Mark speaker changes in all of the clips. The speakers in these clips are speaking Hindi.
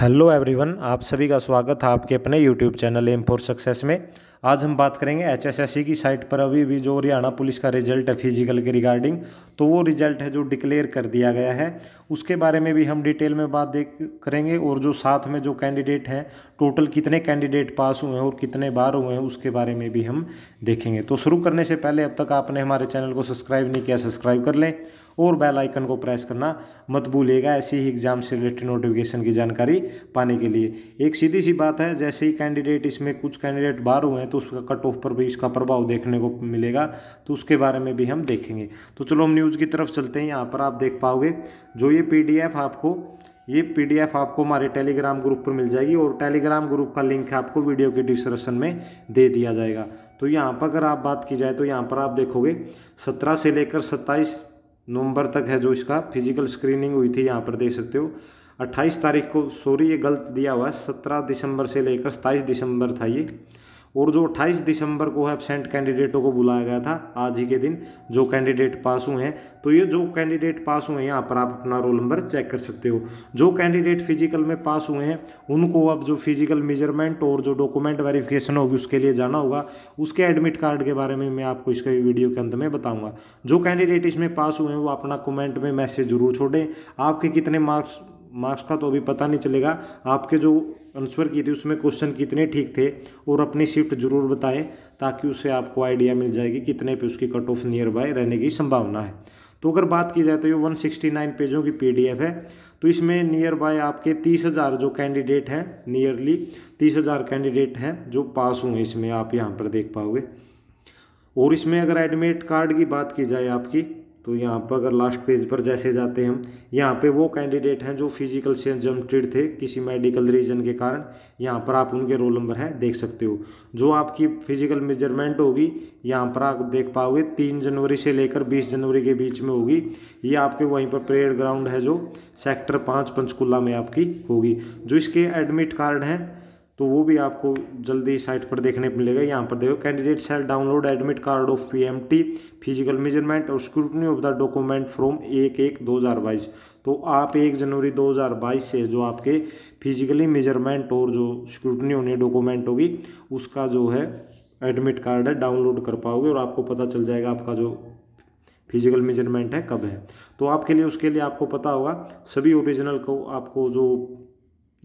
Speaker 1: हेलो एवरीवन आप सभी का स्वागत है आपके अपने YouTube channel M four success में आज हम बात करेंगे एच एस एस सी की साइट पर अभी भी जो हरियाणा पुलिस का रिजल्ट है फिजिकल के रिगार्डिंग तो वो रिजल्ट है जो डिक्लेयर कर दिया गया है उसके बारे में भी हम डिटेल में बात देख करेंगे और जो साथ में जो कैंडिडेट हैं टोटल कितने कैंडिडेट पास हुए हैं और कितने बार हुए हैं उसके बारे में भी हम देखेंगे तो शुरू करने से पहले अब तक आपने हमारे चैनल को सब्सक्राइब नहीं किया सब्सक्राइब कर लें और बेल आइकन को प्रेस करना मत भूलिएगा ऐसी ही एग्जाम से रिलेटेड नोटिफिकेशन की जानकारी पाने के लिए एक सीधी सी बात है जैसे ही कैंडिडेट इसमें कुछ कैंडिडेट बाहर हुए हैं तो उसका कट ऑफ पर भी इसका प्रभाव देखने को मिलेगा तो उसके बारे में भी हम देखेंगे तो चलो हम न्यूज़ की तरफ चलते हैं यहाँ पर आप देख पाओगे जो ये पी आपको ये पीडीएफ आपको हमारे टेलीग्राम ग्रुप पर मिल जाएगी और टेलीग्राम ग्रुप का लिंक आपको वीडियो के डिस्क्रिप्शन में दे दिया जाएगा तो यहाँ पर अगर आप बात की जाए तो यहाँ पर आप देखोगे सत्रह से लेकर सत्ताईस नवंबर तक है जो इसका फिजिकल स्क्रीनिंग हुई थी यहाँ पर देख सकते हो अट्ठाईस तारीख को सॉरी ये गलत दिया हुआ है सत्रह दिसंबर से लेकर सताईस दिसंबर था ये और जो 28 दिसंबर को एबसेंट कैंडिडेटों को बुलाया गया था आज ही के दिन जो कैंडिडेट पास हुए हैं तो ये जो कैंडिडेट पास हुए हैं यहाँ पर आप अपना रोल नंबर चेक कर सकते हो जो कैंडिडेट फिजिकल में पास हुए हैं उनको अब जो फिजिकल मेजरमेंट और जो डॉक्यूमेंट वेरिफिकेशन होगी उसके लिए जाना होगा उसके एडमिट कार्ड के बारे में मैं आपको इसके वीडियो के अंत में बताऊँगा जो कैंडिडेट इसमें पास हुए हैं वो अपना कमेंट में मैसेज जरूर छोड़ें आपके कितने मार्क्स मार्क्स का तो अभी पता नहीं चलेगा आपके जो आंसर किए थे उसमें क्वेश्चन कितने ठीक थे और अपनी शिफ्ट जरूर बताएं ताकि उससे आपको आइडिया मिल जाएगी कितने पे उसकी कट ऑफ नियर बाय रहने की संभावना है तो अगर बात की जाए तो ये 169 पेजों की पीडीएफ है तो इसमें नियर बाय आपके 30,000 जो कैंडिडेट हैं नियरली 30,000 कैंडिडेट हैं जो पास हुए इसमें आप यहाँ पर देख पाओगे और इसमें अगर एडमिट कार्ड की बात की जाए आपकी तो यहाँ पर अगर लास्ट पेज पर जैसे जाते हैं हम यहाँ पे वो कैंडिडेट हैं जो फिजिकल से जमटेड थे किसी मेडिकल रीजन के कारण यहाँ पर आप उनके रोल नंबर हैं देख सकते हो जो आपकी फिजिकल मेजरमेंट होगी यहाँ पर आप देख पाओगे तीन जनवरी से लेकर बीस जनवरी के बीच में होगी ये आपके वहीं पर परेड ग्राउंड है जो सेक्टर पाँच पंचकूला में आपकी होगी जो इसके एडमिट कार्ड हैं तो वो भी आपको जल्दी साइट पर देखने को मिलेगा यहाँ पर देखो candidate cell download admit card of P M T physical measurement और scrutiny of the document from एक एक दो हज़ार बाईस तो आप एक जनवरी दो हज़ार बाईस से जो आपके फिजिकली मेजरमेंट और जो स्क्रूटनी होनी डॉक्यूमेंट होगी उसका जो है एडमिट कार्ड है डाउनलोड कर पाओगे और आपको पता चल जाएगा आपका जो फिजिकल मेजरमेंट है कब है तो आपके लिए उसके लिए आपको पता होगा सभी ओरिजिनल को आपको जो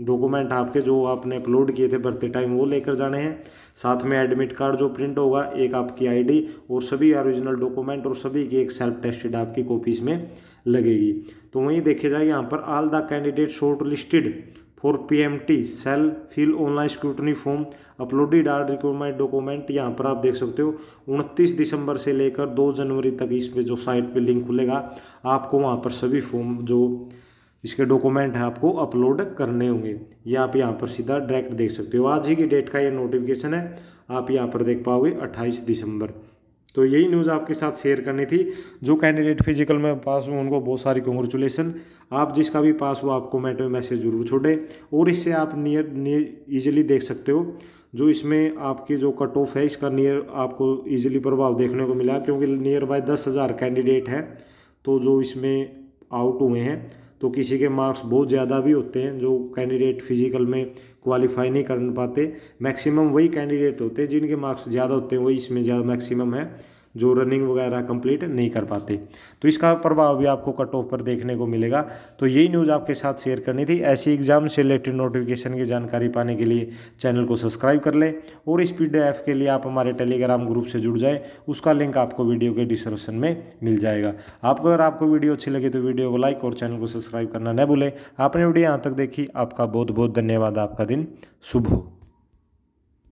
Speaker 1: डॉक्यूमेंट आपके जो आपने अपलोड किए थे भरते टाइम वो लेकर जाने हैं साथ में एडमिट कार्ड जो प्रिंट होगा एक आपकी आईडी और सभी ओरिजिनल डॉक्यूमेंट और सभी की एक सेल्फ टेस्टेड आपकी कॉपीज में लगेगी तो वहीं देखे जाए यहाँ पर all the candidate shortlisted for P M T cell fill online scrutiny form uploaded are requirement document यहाँ पर आप देख सकते हो उनतीस दिसंबर से लेकर दो जनवरी तक इस पर जो साइट पर लिंक खुलेगा आपको वहाँ पर सभी फॉर्म जो इसके डॉक्यूमेंट हैं आपको अपलोड करने होंगे ये आप यहाँ पर सीधा डायरेक्ट देख सकते हो आज ही की डेट का ये नोटिफिकेशन है आप यहाँ पर देख पाओगे अट्ठाईस दिसंबर तो यही न्यूज़ आपके साथ शेयर करनी थी जो कैंडिडेट फिजिकल में पास हुए उनको बहुत सारी कॉन्ग्रेचुलेसन आप जिसका भी पास हुआ आप कमेंट में मैसेज जरूर छोड़ें और इससे आप नियर नियर ईजिली देख सकते हो जो इसमें आपके जो कट ऑफ है इसका नियर आपको ईजिली प्रभाव देखने को मिला क्योंकि नियर बाय दस हज़ार कैंडिडेट हैं तो जो इसमें आउट हुए हैं तो किसी के मार्क्स बहुत ज़्यादा भी होते हैं जो कैंडिडेट फिजिकल में क्वालिफाई नहीं कर पाते मैक्सिमम वही कैंडिडेट होते हैं जिनके मार्क्स ज़्यादा होते हैं वही इसमें ज़्यादा मैक्सिमम है जो रनिंग वगैरह कंप्लीट नहीं कर पाते तो इसका प्रभाव भी आपको कट ऑफ पर देखने को मिलेगा तो यही न्यूज़ आपके साथ शेयर करनी थी ऐसी एग्जाम से रिलेटेड नोटिफिकेशन की जानकारी पाने के लिए चैनल को सब्सक्राइब कर लें और इस पी के लिए आप हमारे टेलीग्राम ग्रुप से जुड़ जाएँ उसका लिंक आपको वीडियो के डिस्क्रिप्शन में मिल जाएगा आपको अगर आपको वीडियो अच्छी लगे तो वीडियो को लाइक और चैनल को सब्सक्राइब करना न भूलें आपने वीडियो यहाँ तक देखी आपका बहुत बहुत धन्यवाद आपका दिन शुभ हो